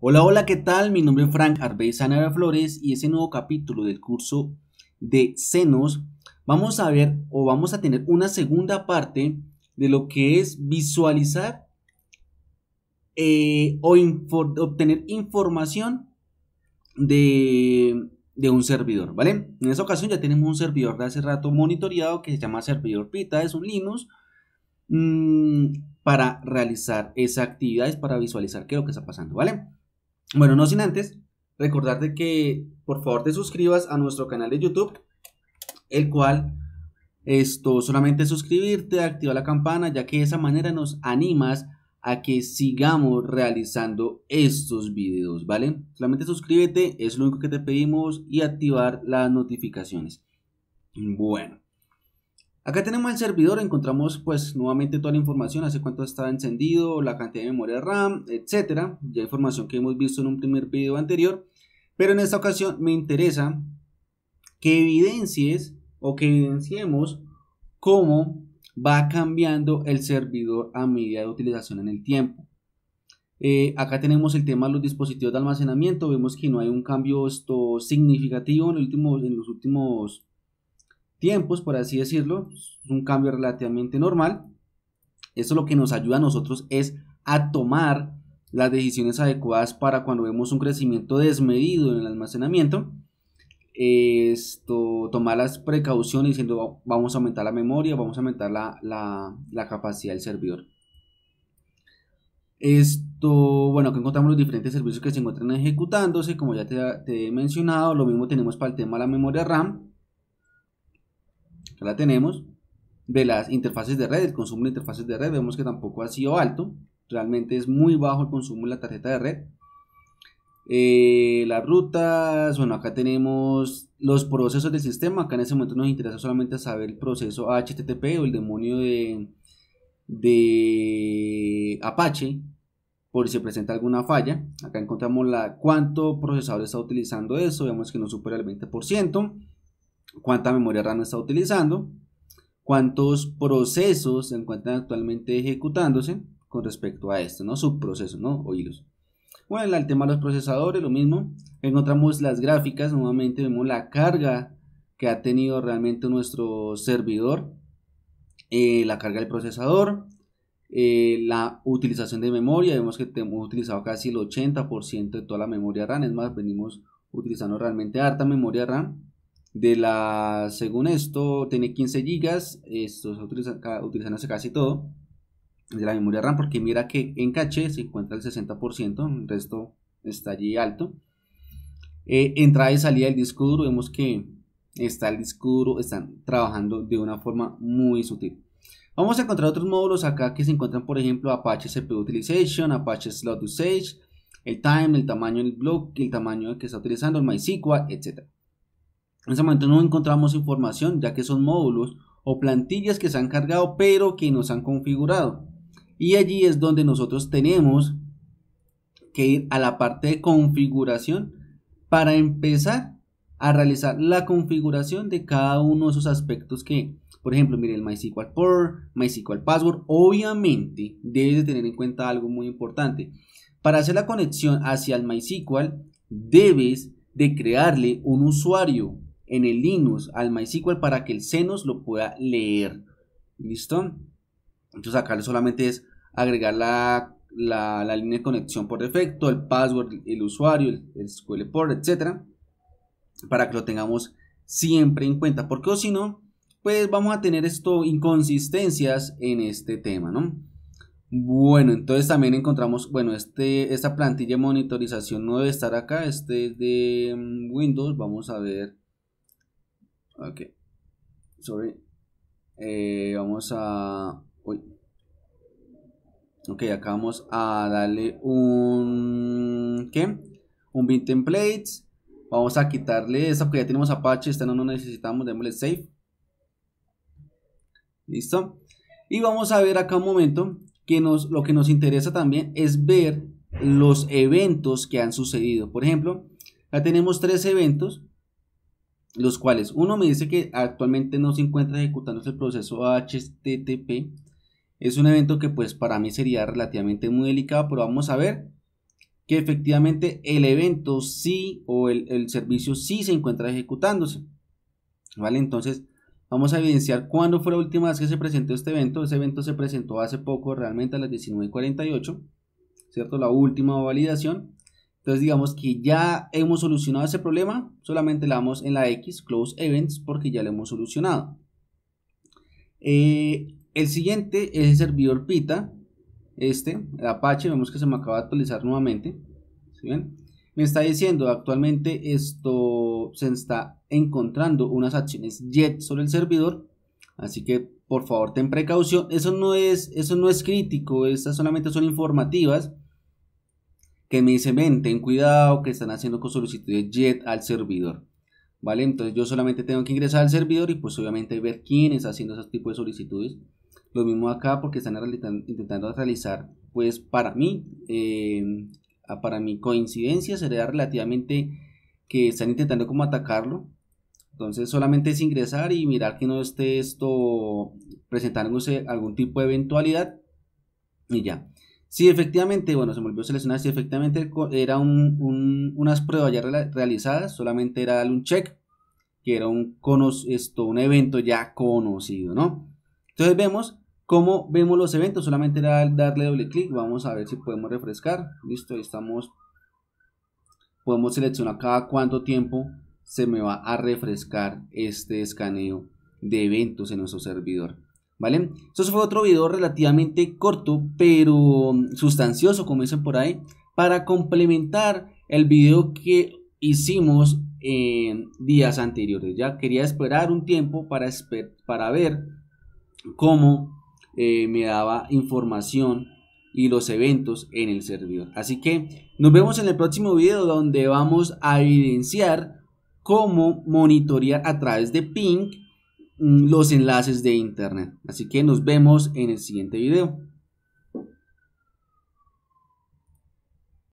Hola, hola, ¿qué tal? Mi nombre es Frank Arbezana Flores y este nuevo capítulo del curso de senos vamos a ver o vamos a tener una segunda parte de lo que es visualizar eh, o obtener información de, un servidor, ¿vale? En esta ocasión ya tenemos un servidor de hace rato monitoreado que se llama servidor Pita, es un Linux. Mm, para realizar esas actividades, para visualizar qué es lo que está pasando, ¿vale? Bueno, no sin antes recordarte que por favor te suscribas a nuestro canal de YouTube, el cual esto solamente suscribirte, activar la campana, ya que de esa manera nos animas a que sigamos realizando estos videos, ¿vale? Solamente suscríbete, es lo único que te pedimos y activar las notificaciones. Bueno, Acá tenemos el servidor, encontramos pues nuevamente toda la información, hace cuánto está encendido, la cantidad de memoria RAM, etc. ya información que hemos visto en un primer video anterior, pero en esta ocasión me interesa que evidencies o que evidenciemos cómo va cambiando el servidor a medida de utilización en el tiempo. Eh, acá tenemos el tema de los dispositivos de almacenamiento, vemos que no hay un cambio esto significativo en, último, en los últimos tiempos, por así decirlo, es un cambio relativamente normal. Esto lo que nos ayuda a nosotros es a tomar las decisiones adecuadas para cuando vemos un crecimiento desmedido en el almacenamiento. Esto, tomar las precauciones diciendo vamos a aumentar la memoria, vamos a aumentar la, capacidad del servidor. Esto, bueno, aquí encontramos los diferentes servicios que se encuentran ejecutándose, como ya te, he mencionado, lo mismo tenemos para el tema de la memoria RAM, acá la tenemos, de las interfaces de red, el consumo de interfaces de red, vemos que tampoco ha sido alto, realmente es muy bajo el consumo de la tarjeta de red. Eh, las rutas, bueno, acá tenemos los procesos del sistema, acá en ese momento nos interesa solamente saber el proceso HTTP o el demonio de, Apache, por si se presenta alguna falla. Acá encontramos la, cuánto procesador está utilizando eso, vemos que no supera el 20% cuánta memoria RAM está utilizando, cuántos procesos se encuentran actualmente ejecutándose con respecto a esto, ¿no? Subprocesos, ¿no? O hilos. Bueno, el tema de los procesadores, lo mismo. Encontramos las gráficas, nuevamente vemos la carga que ha tenido realmente nuestro servidor, eh, la carga del procesador, eh, la utilización de memoria, vemos que hemos utilizado casi el 80% de toda la memoria RAM, es más, venimos utilizando realmente harta memoria RAM. De la, según esto, tiene 15 GB. Esto se utiliza, utilizándose casi todo de la memoria RAM porque mira que en caché se encuentra el 60%, el resto está allí alto. Eh, entrada y salida del disco duro, vemos que está el disco duro, están trabajando de una forma muy sutil. Vamos a encontrar otros módulos acá que se encuentran, por ejemplo, Apache CPU Utilization, Apache Slot Usage, el time, el tamaño del bloque, el tamaño que está utilizando, el MySQL, etc. En ese momento no encontramos información, ya que son módulos o plantillas que se han cargado, pero que nos han configurado. Y allí es donde nosotros tenemos que ir a la parte de configuración para empezar a realizar la configuración de cada uno de esos aspectos que, por ejemplo, mire el MySQL por MySQL Password, obviamente debes de tener en cuenta algo muy importante. Para hacer la conexión hacia el MySQL, debes de crearle un usuario, en el Linux al MySQL para que el Senos lo pueda leer. ¿Listo? Entonces acá solamente es agregar la, la, línea de conexión por defecto, el password, el usuario, el, SQL port, etcétera, para que lo tengamos siempre en cuenta, porque o si no, pues vamos a tener esto inconsistencias en este tema, ¿no? Bueno, entonces también encontramos, bueno, este, esta plantilla de monitorización no debe estar acá, este es de mm, Windows, vamos a ver Ok. Sorry. Eh, vamos a... Uy. Ok, acá vamos a darle un... ¿Qué? Un bin templates. Vamos a quitarle esta porque ya tenemos Apache. Esta no, nos necesitamos. Démosle save. Listo. Y vamos a ver acá un momento que nos, lo que nos interesa también es ver los eventos que han sucedido. Por ejemplo, ya tenemos tres eventos los cuales uno me dice que actualmente no se encuentra ejecutando el proceso HTTP. Es un evento que pues para mí sería relativamente muy delicado, pero vamos a ver que efectivamente el evento sí o el, el servicio sí se encuentra ejecutándose. ¿Vale? Entonces vamos a evidenciar cuándo fue la última vez que se presentó este evento. Ese evento se presentó hace poco, realmente a las 19.48, ¿cierto? La última validación. Entonces digamos que ya hemos solucionado ese problema, solamente le damos en la X, Close Events, porque ya lo hemos solucionado. Eh, el siguiente es el servidor PITA, este, el Apache, vemos que se me acaba de actualizar nuevamente. Me está diciendo actualmente esto se está encontrando unas acciones JET sobre el servidor, así que por favor ten precaución, eso no es, eso no es crítico, estas solamente son informativas que me dice, ven, ten cuidado que están haciendo con solicitudes JET al servidor. ¿Vale? Entonces yo solamente tengo que ingresar al servidor y pues obviamente ver quién está haciendo esos tipos de solicitudes. Lo mismo acá porque están intentando realizar, pues para mí, eh, para mi coincidencia sería relativamente que están intentando como atacarlo. Entonces solamente es ingresar y mirar que no esté esto presentándose algún tipo de eventualidad y ya. Sí, efectivamente, bueno, se me a seleccionar, si efectivamente era unas pruebas ya realizadas, solamente era darle un check, que era un, esto, un evento ya conocido, ¿no? Entonces vemos cómo vemos los eventos, solamente era darle doble clic, vamos a ver si podemos refrescar, listo, ahí estamos, podemos seleccionar cada cuánto tiempo se me va a refrescar este escaneo de eventos en nuestro servidor. ¿Vale? Eso fue otro video relativamente corto, pero sustancioso, como dicen por ahí, para complementar el video que hicimos en eh, días anteriores. Ya quería esperar un tiempo para, para ver cómo eh, me daba información y los eventos en el servidor. Así que nos vemos en el próximo video donde vamos a evidenciar cómo monitorear a través de ping Mm, los enlaces de internet. Así que nos vemos en el siguiente video.